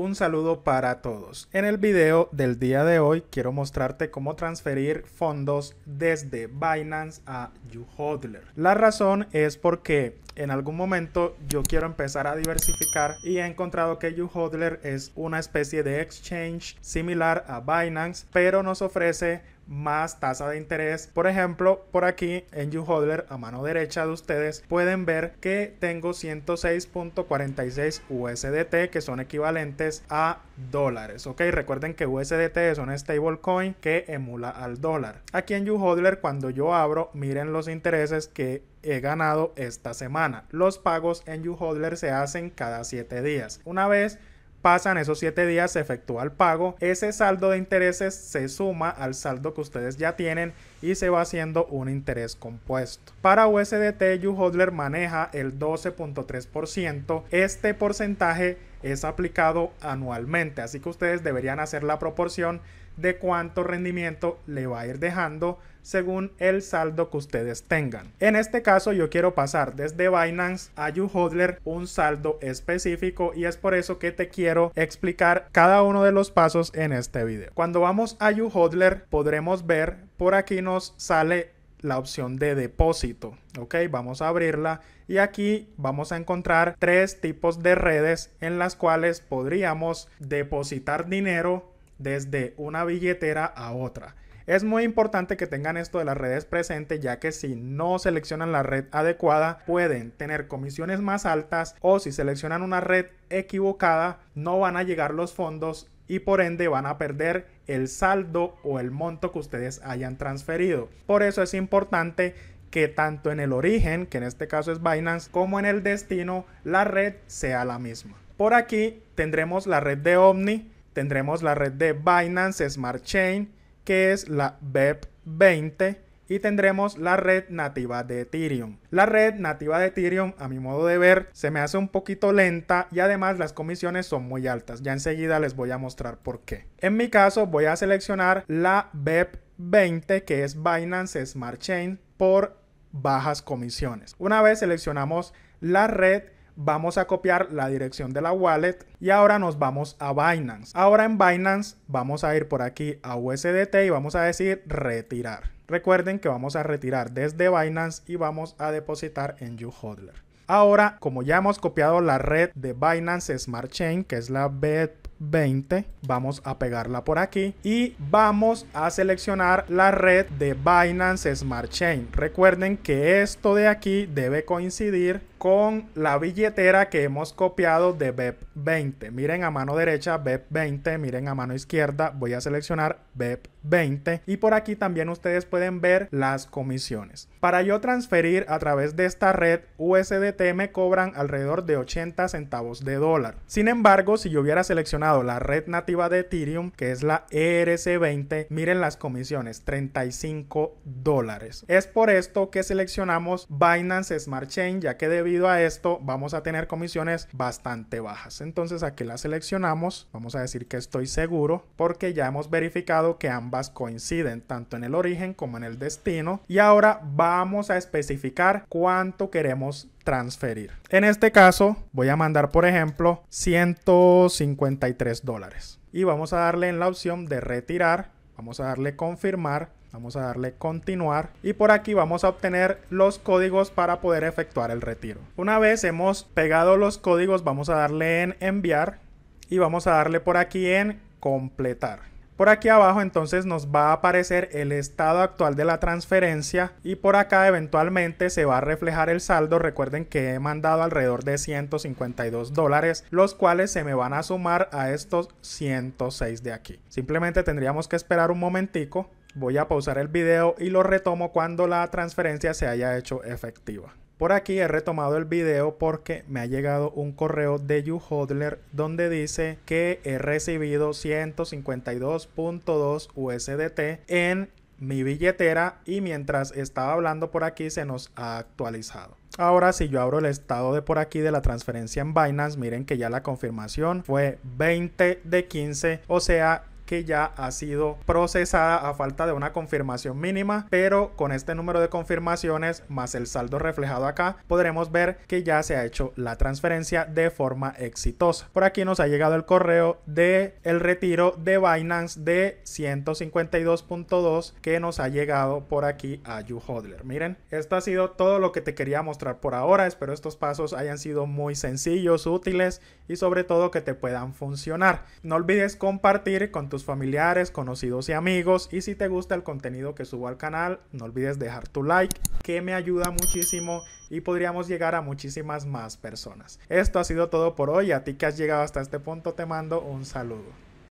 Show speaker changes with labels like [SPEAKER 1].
[SPEAKER 1] un saludo para todos. En el video del día de hoy quiero mostrarte cómo transferir fondos desde Binance a YouHodler. La razón es porque en algún momento yo quiero empezar a diversificar y he encontrado que YouHodler es una especie de exchange similar a Binance, pero nos ofrece más tasa de interés. Por ejemplo, por aquí en YouHodler a mano derecha de ustedes pueden ver que tengo 106.46 USDT que son equivalentes a dólares. Ok, recuerden que USDT es una stablecoin que emula al dólar. Aquí en YouHodler cuando yo abro, miren los intereses que he ganado esta semana. Los pagos en YouHodler se hacen cada 7 días. Una vez Pasan esos 7 días, se efectúa el pago, ese saldo de intereses se suma al saldo que ustedes ya tienen y se va haciendo un interés compuesto. Para USDT, YouHodler maneja el 12.3%. Este porcentaje es aplicado anualmente, así que ustedes deberían hacer la proporción de cuánto rendimiento le va a ir dejando según el saldo que ustedes tengan. En este caso yo quiero pasar desde Binance a YouHodler un saldo específico y es por eso que te quiero explicar cada uno de los pasos en este video. Cuando vamos a YouHodler podremos ver por aquí nos sale la opción de depósito. Ok, vamos a abrirla y aquí vamos a encontrar tres tipos de redes en las cuales podríamos depositar dinero desde una billetera a otra. Es muy importante que tengan esto de las redes presente ya que si no seleccionan la red adecuada pueden tener comisiones más altas o si seleccionan una red equivocada no van a llegar los fondos y por ende van a perder el saldo o el monto que ustedes hayan transferido. Por eso es importante que tanto en el origen, que en este caso es Binance, como en el destino, la red sea la misma. Por aquí tendremos la red de Omni, Tendremos la red de Binance Smart Chain, que es la BEP20, y tendremos la red nativa de Ethereum. La red nativa de Ethereum, a mi modo de ver, se me hace un poquito lenta y además las comisiones son muy altas. Ya enseguida les voy a mostrar por qué. En mi caso voy a seleccionar la BEP20 que es Binance Smart Chain por bajas comisiones. Una vez seleccionamos la red, vamos a copiar la dirección de la wallet y ahora nos vamos a Binance. Ahora en Binance vamos a ir por aquí a USDT y vamos a decir retirar. Recuerden que vamos a retirar desde Binance y vamos a depositar en YouHodler. Ahora, como ya hemos copiado la red de Binance Smart Chain, que es la bep 20 vamos a pegarla por aquí y vamos a seleccionar la red de Binance Smart Chain recuerden que esto de aquí debe coincidir con la billetera que hemos copiado de BEP20. Miren a mano derecha BEP20, miren a mano izquierda voy a seleccionar BEP20 y por aquí también ustedes pueden ver las comisiones. Para yo transferir a través de esta red USDT me cobran alrededor de 80 centavos de dólar. Sin embargo, si yo hubiera seleccionado la red nativa de Ethereum, que es la ERC20, miren las comisiones, 35 dólares. Es por esto que seleccionamos Binance Smart Chain, ya que de debido a esto vamos a tener comisiones bastante bajas. Entonces aquí la seleccionamos, vamos a decir que estoy seguro porque ya hemos verificado que ambas coinciden tanto en el origen como en el destino y ahora vamos a especificar cuánto queremos transferir. En este caso voy a mandar por ejemplo 153 dólares y vamos a darle en la opción de retirar Vamos a darle confirmar. Vamos a darle continuar y por aquí vamos a obtener los códigos para poder efectuar el retiro. Una vez hemos pegado los códigos vamos a darle en enviar y vamos a darle por aquí en completar. Por aquí abajo entonces nos va a aparecer el estado actual de la transferencia y por acá eventualmente se va a reflejar el saldo. Recuerden que he mandado alrededor de 152 dólares, los cuales se me van a sumar a estos 106 de aquí. Simplemente tendríamos que esperar un momentico. Voy a pausar el video y lo retomo cuando la transferencia se haya hecho efectiva. Por aquí he retomado el video porque me ha llegado un correo de YouHodler donde dice que he recibido 152.2 USDT en mi billetera y mientras estaba hablando por aquí se nos ha actualizado. Ahora si yo abro el estado de por aquí de la transferencia en Binance, miren que ya la confirmación fue 20 de 15, o sea que ya ha sido procesada a falta de una confirmación mínima, pero con este número de confirmaciones más el saldo reflejado acá, podremos ver que ya se ha hecho la transferencia de forma exitosa. Por aquí nos ha llegado el correo de el retiro de Binance de 152.2 que nos ha llegado por aquí a YouHodler. Miren, esto ha sido todo lo que te quería mostrar por ahora. Espero estos pasos hayan sido muy sencillos, útiles y sobre todo que te puedan funcionar. No olvides compartir con tus familiares, conocidos y amigos. Y si te gusta el contenido que subo al canal, no olvides dejar tu like, que me ayuda muchísimo y podríamos llegar a muchísimas más personas. Esto ha sido todo por hoy. A ti que has llegado hasta este punto te mando un saludo.